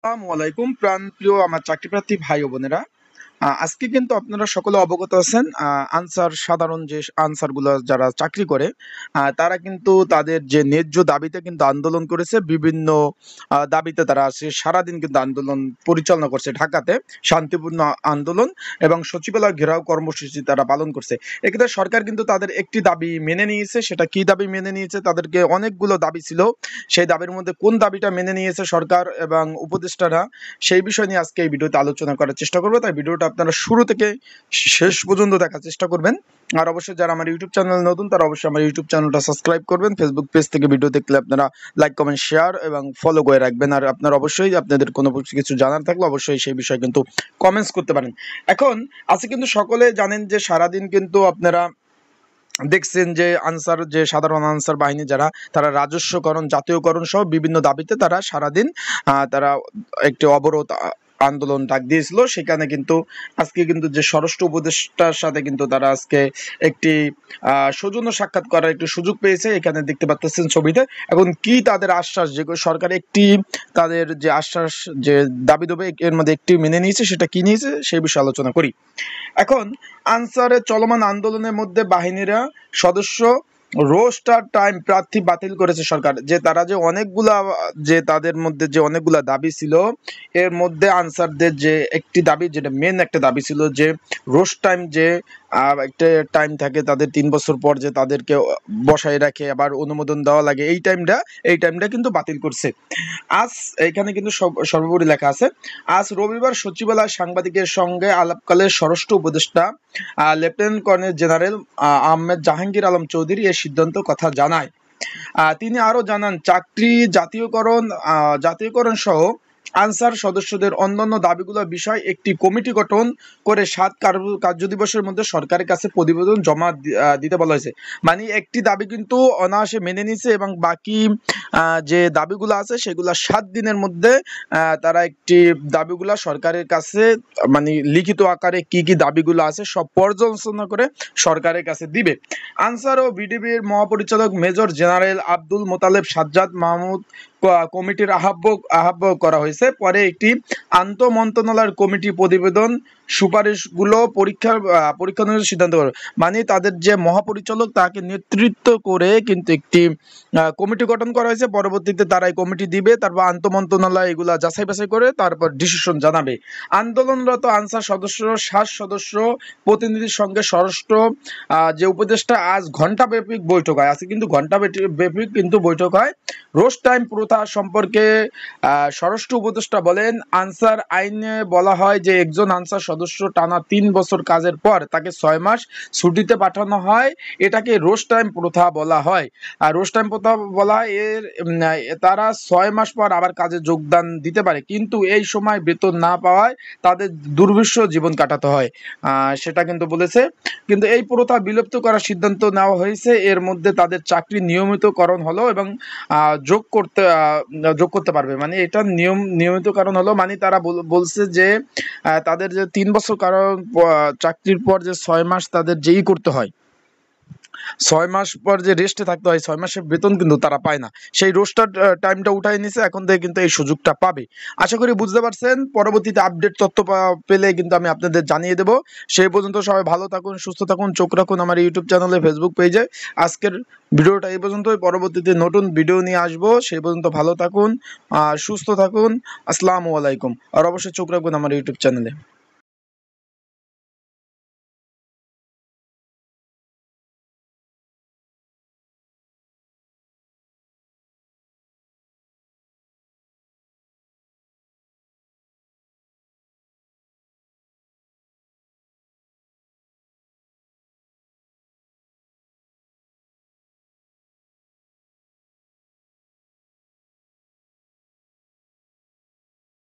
আসসালামু আলাইকুম প্রাণপ্রিয় আমার চাকরিপ্রার্থী ভাই ও বোনেরা আজকে কিন্তু আপনারা সকলে অবগত আছেন আনসার সাধারণ যে আনসারগুলো যারা চাকরি করে তারা কিন্তু তাদের যে ন্যায্য দাবিতে কিন্তু আন্দোলন করেছে বিভিন্ন দাবিতে তারা সারাদিন কিন্তু আন্দোলন পরিচালনা করছে ঢাকাতে শান্তিপূর্ণ আন্দোলন এবং সচিবালয় ঘেরাও কর্মসূচি তারা পালন করছে এক্ষেত্রে সরকার কিন্তু তাদের একটি দাবি মেনে নিয়েছে সেটা কি দাবি মেনে নিয়েছে তাদেরকে অনেকগুলো দাবি ছিল সেই দাবির মধ্যে কোন দাবিটা মেনে নিয়েছে সরকার এবং উপদেষ্টারা সেই বিষয় নিয়ে আজকে এই ভিডিওতে আলোচনা করার চেষ্টা করবো তাই ভিডিওটা আপনারা শুরু থেকে শেষ পর্যন্ত দেখার চেষ্টা করবেন আর অবশ্যই যারা আমার ইউটিউব চ্যানেল নতুন তারা অবশ্যই আমার ইউটিউব চ্যানেলটা সাবস্ক্রাইব করবেন ফেসবুক পেজ থেকে ভিডিও দেখলে আপনারা লাইক কমেন্ট শেয়ার এবং ফলো করে রাখবেন আর আপনারা অবশ্যই আপনাদের কোনো কিছু জানার থাকলে অবশ্যই সেই বিষয়ে কিন্তু কমেন্টস করতে পারেন এখন আজকে কিন্তু সকলে জানেন যে সারাদিন কিন্তু আপনারা দেখছেন যে আনসার যে সাধারণ আনসার বাহিনী যারা তারা রাজস্বকরণ জাতীয়করণ সহ বিভিন্ন দাবিতে তারা সারাদিন তারা একটি অবরোধ আন্দোলন ডাক দিয়েছিল সেখানে কিন্তু আজকে কিন্তু যে স্বরাষ্ট্র উপদেষ্টার সাথে কিন্তু তারা আজকে একটি সৌজন্য সাক্ষাৎ করার একটি সুযোগ পেয়েছে এখানে দেখতে পাচ্ছেন ছবিতে এখন কি তাদের আশ্বাস যে সরকার একটি তাদের যে আশ্বাস যে দাবি দেবে এর মধ্যে একটি মেনে নিয়েছে সেটা কি নিয়েছে সেই বিষয়ে আলোচনা করি এখন আনসারের চলমান আন্দোলনের মধ্যে বাহিনীরা সদস্য রোস্টার টাইম প্রার্থী বাতিল করেছে সরকার যে তারা যে অনেকগুলা যে তাদের মধ্যে যে অনেকগুলা দাবি ছিল এর মধ্যে আনসারদের যে একটি দাবি যেটা মেন একটা দাবি ছিল যে রোস্ট টাইম যে আর একটা টাইম থাকে তাদের তিন বছর পর যে তাদেরকে বসায় রাখে আবার অনুমোদন দেওয়া লাগে এই টাইমটা এই টাইমটা কিন্তু বাতিল করছে আজ এখানে কিন্তু সর্বোপরি লেখা আছে আজ রবিবার সচিবালয় সাংবাদিকের সঙ্গে আলাপকালে স্বরাষ্ট্র উপদেষ্টা lieutenant colonel general Ahmed Jahangir Alam Chowdhury এ সিদ্ধান্ত কথা জানায় তিনি আরো জানান চাকরি জাতীয়করণ জাতীয়করণ সহ আনসার সদস্যদের অন্যান্য দাবিগুলো বিষয় একটি কমিটি গঠন করে সাত কার্য দিবসের মধ্যে সরকারের কাছে প্রতিবেদন জমা দিতে বলা হয়েছে মানে একটি দাবি কিন্তু অনায়াসে মেনে নিছে এবং বাকি যে দাবিগুলো আছে সেগুলো সাত দিনের মধ্যে তারা একটি দাবিগুলো সরকারের কাছে মানে লিখিত আকারে কি কি দাবিগুলো আছে সব পর্যালোচনা করে সরকারের কাছে দিবে আনসার ও বিডিবির মহাপরিচালক মেজর জেনারেল আব্দুল মোতালেব সাজ্জাদ মাহমুদ কমিটির আহ্ব আহ্ব করা হয়েছে পরে একটি আন্ত মন্ত্রণালয়ের কমিটি প্রতিবেদন সুপারিশগুলো পরীক্ষার পরীক্ষা অনুযায়ী সিদ্ধান্ত করবে মানে তাদের যে মহাপরিচালক তাকে নেতৃত্ব করে কিন্তু একটি কমিটি গঠন করা হয়েছে পরবর্তীতে তারা এই কমিটি দিবে তারপর আন্ত মন্ত্রণালয় এগুলো যাচাই বাছাই করে তারপর ডিসিশন জানাবে আন্দোলনরত আনসার সদস্য সাত সদস্য প্রতিনিধির সঙ্গে স্বরাষ্ট্র যে উপদেষ্টা আজ ঘন্টা ঘণ্টাব্যাপী বৈঠক হয় আজকে কিন্তু ঘন্টা ঘণ্টাব্যাপী কিন্তু বৈঠক হয় রোজ টাইম অবৈধতা সম্পর্কে স্বরাষ্ট্র উপদেষ্টা বলেন আনসার আইনে বলা হয় যে একজন আনসার সদস্য টানা তিন বছর কাজের পর তাকে ছয় মাস ছুটিতে পাঠানো হয় এটাকে রোস্ট টাইম প্রথা বলা হয় আর রোস্ট টাইম প্রথা বলা হয় এর তারা ছয় মাস পর আবার কাজে যোগদান দিতে পারে কিন্তু এই সময় বেতন না পাওয়ায় তাদের দুর্বিষ্য জীবন কাটাতে হয় সেটা কিন্তু বলেছে কিন্তু এই প্রথা বিলুপ্ত করার সিদ্ধান্ত নেওয়া হয়েছে এর মধ্যে তাদের চাকরি নিয়মিতকরণ হলো এবং যোগ করতে যোগ করতে পারবে মানে এটা নিয়ম নিয়মিত কারণ হলো মানে তারা বলছে যে তাদের যে তিন বছর কারণ চাকরির পর যে ছয় মাস তাদের যেই করতে হয় ছয় মাস পর যে রেস্টে থাকতে হয় ছয় মাসের বেতন কিন্তু তারা পায় না সেই রোস্টার টাইমটা উঠায় নিছে এখন থেকে কিন্তু এই সুযোগটা পাবে আশা করি বুঝতে পারছেন পরবর্তীতে আপডেট তথ্য পেলে কিন্তু আমি আপনাদের জানিয়ে দেব সেই পর্যন্ত সবাই ভালো থাকুন সুস্থ থাকুন চোখ রাখুন আমার ইউটিউব চ্যানেলে ফেসবুক পেজে আজকের ভিডিওটা এই পর্যন্তই পরবর্তীতে নতুন ভিডিও নিয়ে আসবো সেই পর্যন্ত ভালো থাকুন আর সুস্থ থাকুন আসসালামু আলাইকুম আর অবশ্যই চোখ রাখুন আমার ইউটিউব চ্যানেলে